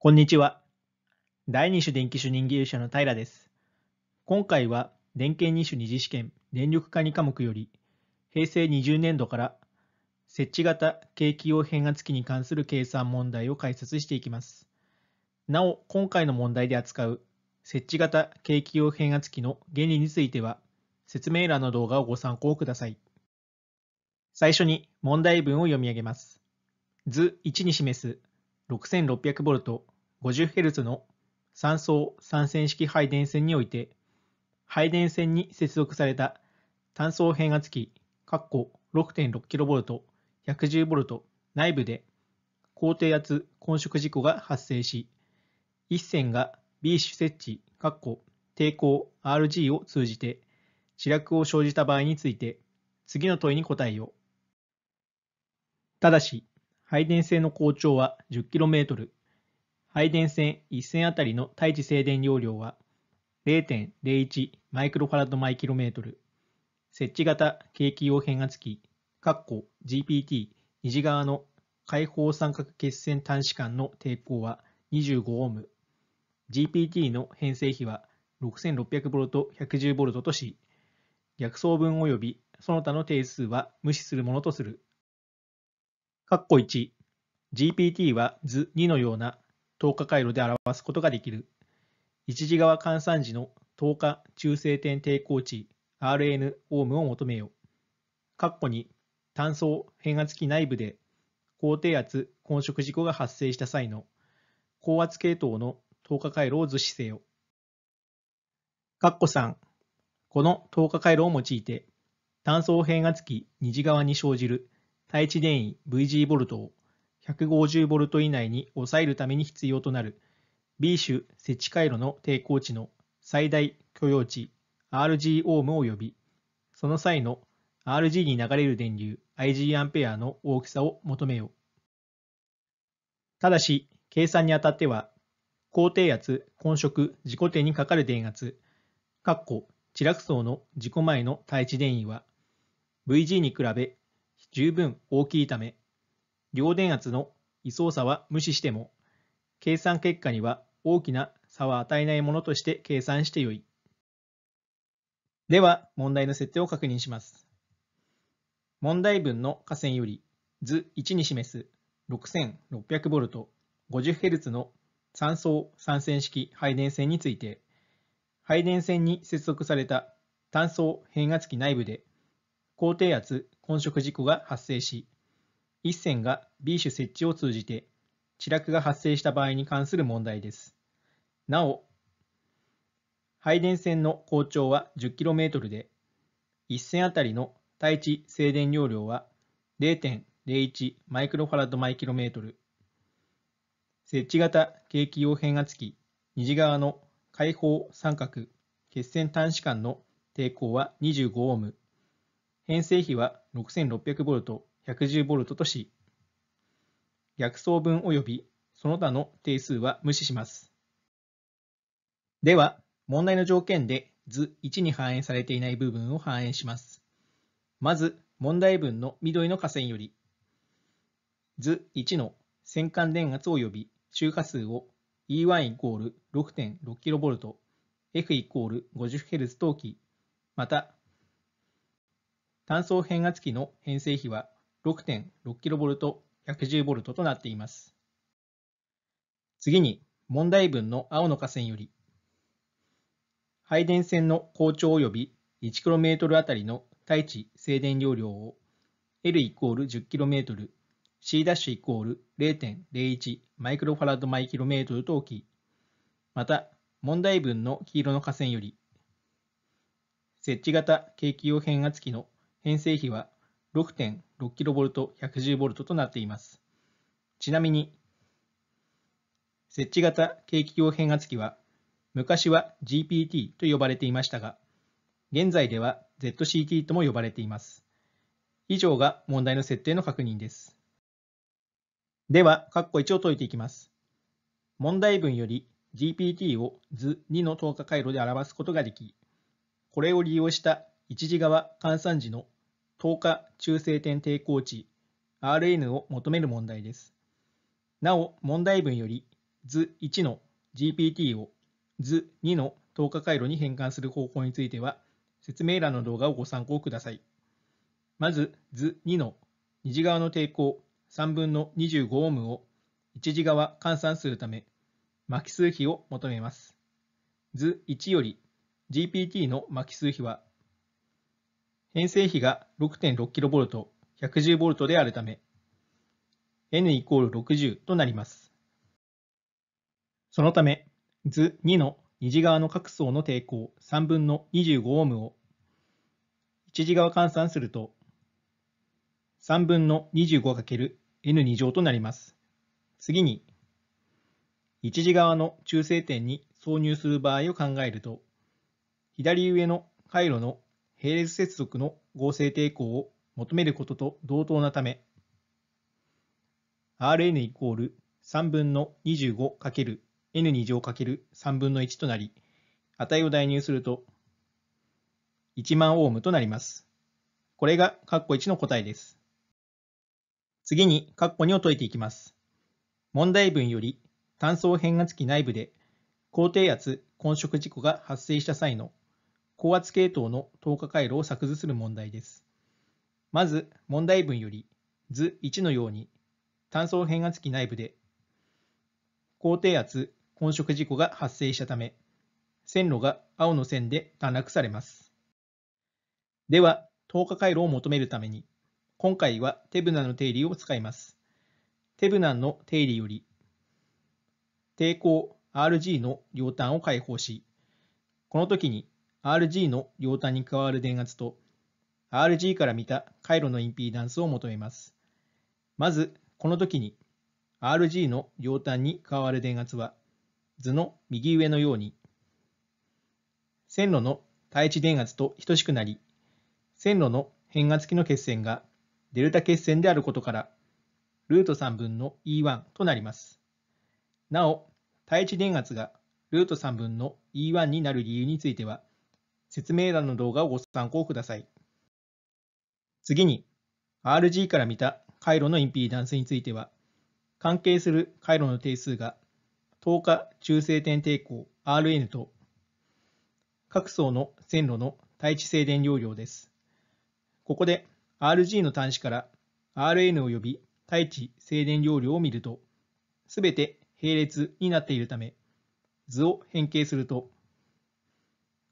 こんにちは。第二種電気主任技術者の平です。今回は、電気二種二次試験電力管理科目より、平成20年度から設置型景気用変圧器に関する計算問題を解説していきます。なお、今回の問題で扱う設置型景気用変圧器の原理については、説明欄の動画をご参考ください。最初に問題文を読み上げます。図1に示す 6600V50Hz の3層3線式配電線において、配電線に接続された単層変圧器 6.6kV110V 内部で高低圧混色事故が発生し、1線が B 主設置抵抗 RG を通じて地略を生じた場合について、次の問いに答えよう。ただし、配電線の硬調は 10km、配電線1線あたりの対地静電容量は0.01マイクロファラドマイキロメートル、設置型景気用変圧器、GPT 次側の開放三角血線端子間の抵抗は25オーム、GPT の編成比は 6600V110V とし、逆走分及びその他の定数は無視するものとする。括弧1、GPT は図2のような等価回路で表すことができる。一次側換算時の等価中性点抵抗値 RN オームを求めよ。括弧2、単素変圧器内部で高低圧混色事故が発生した際の高圧系統の等価回路を図示せよ。括弧3、この等価回路を用いて単素変圧器二次側に生じる対地電位 VG ボルトを150ボルト以内に抑えるために必要となる B 種設置回路の抵抗値の最大許容値 RG オーム及びその際の RG に流れる電流 IG アンペアの大きさを求めよう。ただし、計算にあたっては、高低圧、混色、自己点にかかる電圧、かっこ、地落層の自己前の対地電位は、VG に比べ十分大きいため、両電圧の位相差は無視しても、計算結果には大きな差は与えないものとして計算してよい。では、問題の設定を確認します。問題文の下線より図1に示す 6600V50Hz の3層3線式配電線について、配電線に接続された単層変圧器内部で高低圧混色事故が発生し、一線が B 種設置を通じて、地落が発生した場合に関する問題です。なお、配電線の高調は 10km で、1線あたりの対地静電容量は0.01マイクロファラドマイキロメートル。設置型景気用変圧器虹側の開放三角血栓端子間の抵抗は25オーム。編成比は 6600V110V とし、逆走分及びその他の定数は無視します。では、問題の条件で図1に反映されていない部分を反映します。まず、問題文の緑の下線より、図1の線間電圧及び周波数を E1 イコール 6.6kV、F イコール 50Hz 等期、また単層変圧器の編成比は 6.6kV110V となっています。次に問題文の青の下線より配電線の高調及び 1km あたりの対地静電容量を L イコール 10km、C' イコール0.01マイクロファラドマイキロメートルと置き、また問題文の黄色の下線より設置型景気用変圧器の編成比は 6.6kV110V となっています。ちなみに、設置型景気用変圧器は、昔は GPT と呼ばれていましたが、現在では ZCT とも呼ばれています。以上が問題の設定の確認です。では、括弧1を解いていきます。問題文より GPT を図2の等価回路で表すことができ、これを利用した1次側換算時の透過中性点抵抗値 Rn を求める問題です。なお、問題文より図1の GPT を図2の10日回路に変換する方法については、説明欄の動画をご参考ください。まず、図2の2次側の抵抗3分の25オームを1次側換算するため、巻数比を求めます。図1より GPT の巻数比は変成比が 6.6kV、110V であるため、n イコール60となります。そのため、図2の2次側の各層の抵抗3分の2 5オームを1次側換算すると3分の 25×n2 乗となります。次に、1次側の中性点に挿入する場合を考えると、左上の回路の並列接続の合成抵抗を求めることと同等なため、Rn イコール3分の 25× n2 乗 ×3 分の1となり、値を代入すると1万オームとなります。これが括弧1の答えです。次に括弧2を解いていきます。問題文より単層変圧器内部で高低圧混色事故が発生した際の高圧系統の透過回路を作図する問題です。まず、問題文より図1のように、単層変圧器内部で高低圧混色事故が発生したため、線路が青の線で短絡されます。では、透過回路を求めるために、今回はテブナの定理を使います。テブナの定理より、抵抗 Rg の両端を解放し、この時に RG の両端に加わる電圧と RG から見た回路のインピーダンスを求めます。まず、この時に RG の両端に加わる電圧は図の右上のように線路の対地電圧と等しくなり線路の変圧器の血線がデルタ結線であることからルート3分の E1 となります。なお、対地電圧がルート3分の E1 になる理由については説明欄の動画をご参考ください。次に、RG から見た回路のインピーダンスについては、関係する回路の定数が等価中性点抵抗 Rn と各層の線路の対地静電容量です。ここで Rg の端子から Rn を呼び対地静電容量を見ると、すべて並列になっているため、図を変形すると、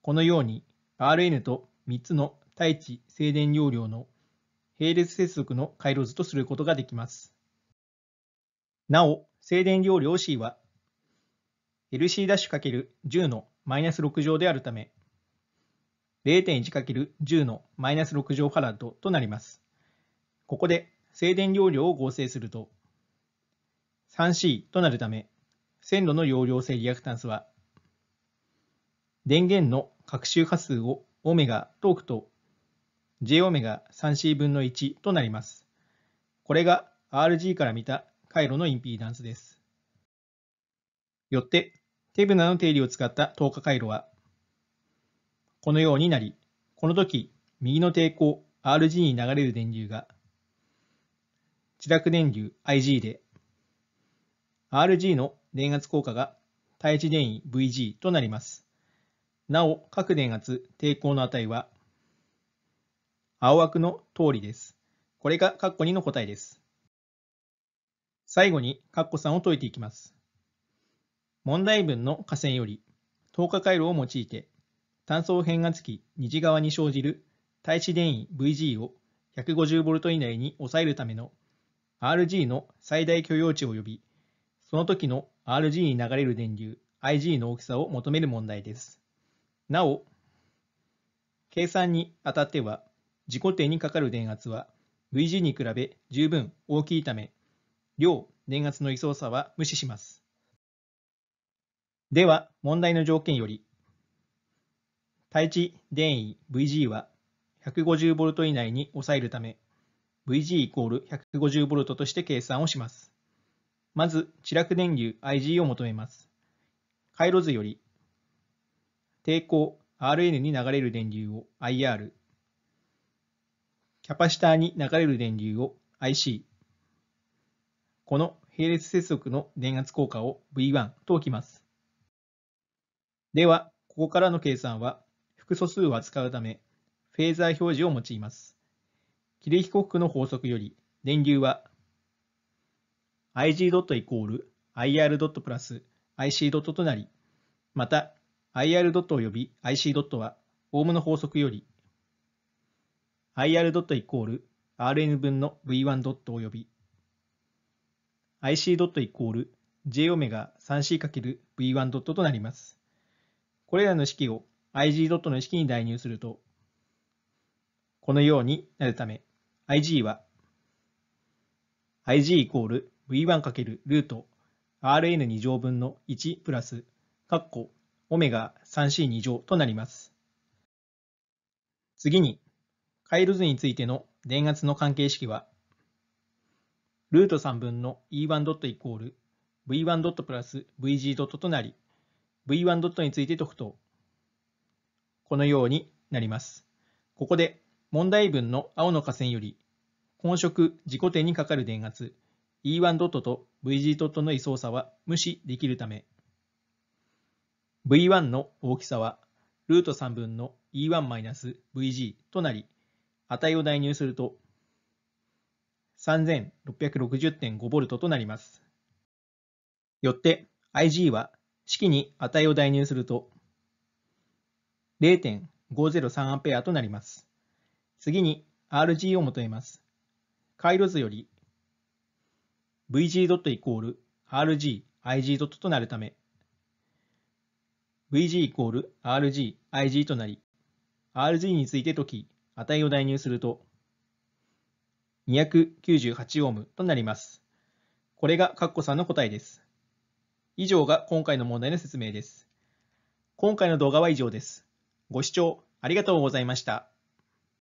このように RN と3つの対地静電容量の並列接続の回路図とすることができます。なお、静電容量 C は LC'×10 のマイナス6乗であるため、0.1×10 のマイナス6乗ファラッドとなります。ここで静電容量を合成すると 3C となるため、線路の容量性リアクタンスは電源の各周波数をオメガトークと j オメガ 3c 分の1となります。これが RG から見た回路のインピーダンスです。よって、テブナの定理を使った透過回路は、このようになり、この時、右の抵抗 RG に流れる電流が、自宅電流 IG で、RG の電圧効果が対地電位 VG となります。なお、各電圧、抵抗の値は、青枠の通りです。これが括弧2の答えです。最後に括弧3を解いていきます。問題文の下線より、透過回路を用いて、単層変圧器次側に生じる耐子電位 Vg を 150V 以内に抑えるための Rg の最大許容値及び、その時の Rg に流れる電流 Ig の大きさを求める問題です。なお、計算にあたっては、自己点にかかる電圧は VG に比べ十分大きいため、両電圧の位相差は無視します。では、問題の条件より、対地電位 VG は 150V 以内に抑えるため、VG イコール 150V として計算をします。まず、地絡電流 IG を求めます。回路図より、抵抗 Rn に流れる電流を IR、キャパシターに流れる電流を IC、この並列接続の電圧効果を V1 と置きます。では、ここからの計算は、複素数を扱うため、フェーザー表示を用います。キレヒコックの法則より、電流は IG ドットイコール IR ドットプラス IC ドットとなり、また IR ドットび IC ドットは、オームの法則より、IR ドットイコール RN 分の V1 ドットよび、IC ドットイコール J オメガ 3C×V1 ドットとなります。これらの式を IG ドットの式に代入すると、このようになるため、IG は、IG イコール V1× ルート RN2 乗分の1プラス、括弧オメガ 3c2 乗となります。次に、回路図についての電圧の関係式は、ルート3分の E1 ドットイコール V1 ドットプラス VG ドットとなり、V1 ドットについて解くと、このようになります。ここで問題文の青の下線より、混色自己点にかかる電圧 E1 ドットと VG ドットの位相差は無視できるため、V1 の大きさはルート3分の E1-VG となり、値を代入すると 3660.5V となります。よって IG は式に値を代入すると 0.503A となります。次に RG を求めます。回路図より VG.RGIG. となるため VG イコール RG、IG となり、RG について解き、値を代入すると、298オームとなります。これがカッコさんの答えです。以上が今回の問題の説明です。今回の動画は以上です。ご視聴ありがとうございました。